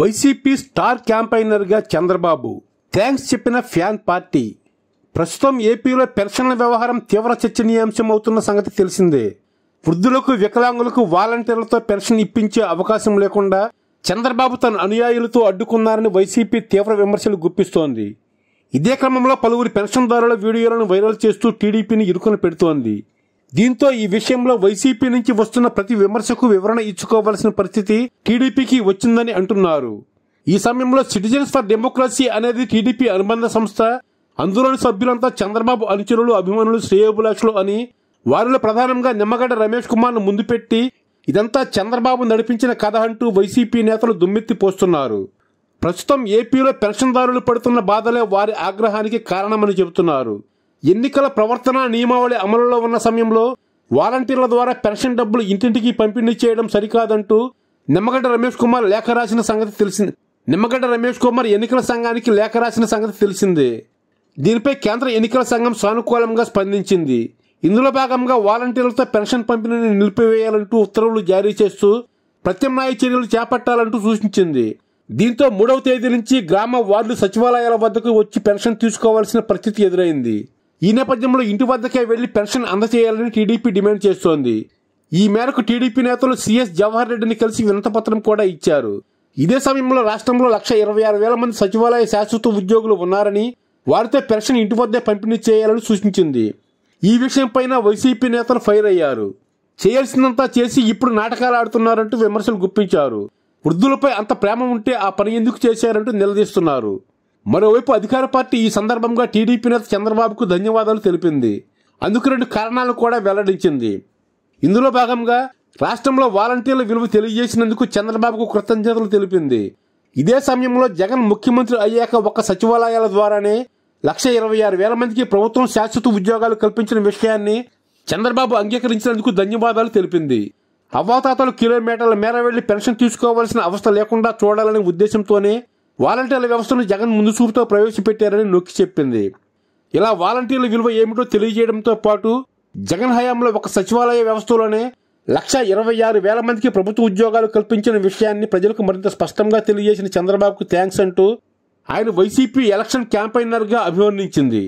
YCP star క్యాంపైనర్గా Chandrababu thanks చెప్పిన fan party ప్రస్తుతం ఏపీలో పెన్షన్ల వ్యవహారం తీవ్ర చర్చనీయాంశం అవుతున్న సంగతి తెలిసిందే వృద్ధులకు వికలాంగులకు వాలంటీర్లతో పెన్షన్ ఇప్పించే అవకాశం లేకుండా చంద్రబాబు తన అనుయాయులతో అడ్డుకున్నారని వైసీపీ తీవ్ర విమర్శలు గుప్పిస్తోంది ఇదే క్రమంలో పలువురు పెన్షన్దారుల వీడియోలను వైరల్ చేస్తూ టీడీపీని ఇరుకున పెడుతోంది దీంతో ఈ విషయంలో వైసీపీ నుంచి వస్తున్న ప్రతి విమర్శకు వివరణ ఇచ్చుకోవాల్సిన పరిస్థితి టీడీపీకి వచ్చిందని అంటున్నారు ఈ సమయంలో సిటిజన్స్ ఫర్ డెమోక్రసీ అనేది టీడీపీ అనుబంధ సంస్థ అందులోని సభ్యులంతా చంద్రబాబు అనుచరులు అభిమానులు శ్రేయోభిలాషులు అని వారిలో ప్రధానంగా నిమ్మగడ్డ రమేష్ కుమార్ను ముందు పెట్టి ఇదంతా చంద్రబాబు నడిపించిన కథ అంటూ వైసీపీ నేతలు దుమ్మెత్తి పోస్తున్నారు ప్రస్తుతం ఏపీలో పెన్షన్దారులు పడుతున్న బాధలే వారి ఆగ్రహానికి కారణమని చెబుతున్నారు ఎన్నికల ప్రవర్తన నియమావళి అమలులో ఉన్న సమయంలో వాలంటీర్ల ద్వారా పెన్షన్ డబ్బులు ఇంటింటికి పంపిణీ చేయడం సరికాదంటూ నిమ్మగడ్డ రమేష్ కుమార్ లేఖ రాసిన సంగతి తెలిసింది నిమ్మగడ్డ రమేష్ కుమార్ ఎన్నికల సంఘానికి లేఖ రాసిన సంగతి తెలిసిందే దీనిపై కేంద్ర ఎన్నికల సంఘం సానుకూలంగా స్పందించింది ఇందులో భాగంగా వాలంటీర్లతో పెన్షన్ పంపిణీని నిలిపివేయాలంటూ ఉత్తర్వులు జారీ చేస్తూ ప్రత్యామ్నాయ చర్యలు చేపట్టాలంటూ సూచించింది దీంతో మూడవ తేదీ నుంచి గ్రామ వార్డు సచివాలయాల వద్దకు వచ్చి పెన్షన్ తీసుకోవాల్సిన పరిస్థితి ఎదురైంది ఈ నేపథ్యంలో ఇంటి వద్దకే వెళ్లి పెన్షన్ అందజేయాలని టీడీపీ డిమాండ్ చేస్తోంది ఈ మేరకు టీడీపీ నేతలు సీఎస్ జవహర్ రెడ్డిని కలిసి వినతపత్రం కూడా ఇచ్చారు ఇదే సమయంలో రాష్ట్రంలో లక్ష ఇరవై ఆరు వేల మంది సచివాలయ శాశ్వత ఉద్యోగులు ఉన్నారని వారితో పెన్షన్ ఇంటి వద్దే పంపిణీ చేయాలని సూచించింది ఈ విషయంపైన వైసీపీ నేతలు ఫైర్ అయ్యారు చేయాల్సిందంతా చేసి ఇప్పుడు నాటకాలు ఆడుతున్నారంటూ విమర్శలు గుప్పించారు వృద్ధులపై అంత ప్రేమ ఉంటే ఆ పని ఎందుకు చేశారంటూ నిలదీస్తున్నారు మరోవైపు అధికార పార్టీ ఈ సందర్భంగా టీడీపీ నేత చంద్రబాబుకు ధన్యవాదాలు తెలిపింది అందుకు రెండు కారణాలు కూడా వెల్లడించింది ఇందులో భాగంగా రాష్ట్రంలో వాలంటీర్ల విలువ తెలియజేసినందుకు చంద్రబాబుకు కృతజ్ఞతలు తెలిపింది ఇదే సమయంలో జగన్ ముఖ్యమంత్రి అయ్యాక ఒక్క సచివాలయాల ద్వారానే లక్ష ఇరవై ఆరు వేల మందికి ప్రభుత్వం శాశ్వత ఉద్యోగాలు కల్పించిన విషయాన్ని చంద్రబాబు అంగీకరించినందుకు ధన్యవాదాలు తెలిపింది అవ్వాతాతలు కిలోమీటర్ల మేర వెళ్లి పెన్షన్ తీసుకోవాల్సిన అవస్థ లేకుండా చూడాలనే ఉద్దేశంతోనే వాలంటీర్ల వ్యవస్థను జగన్ ముందు చూపుతో ప్రవేశపెట్టారని నొక్కి చెప్పింది ఇలా వాలంటీర్ల విలువ ఏమిటో తెలియజేయడంతో పాటు జగన్ హయాంలో ఒక సచివాలయ వ్యవస్థలోనే లక్ష ఇరవై ఆరు వేల మందికి ప్రభుత్వ ఉద్యోగాలు కల్పించిన విషయాన్ని ప్రజలకు మరింత స్పష్టంగా తెలియజేసిన చంద్రబాబుకు థ్యాంక్స్ అంటూ ఆయన వైసీపీ ఎలక్షన్ క్యాంపైనర్గా అభివర్ణించింది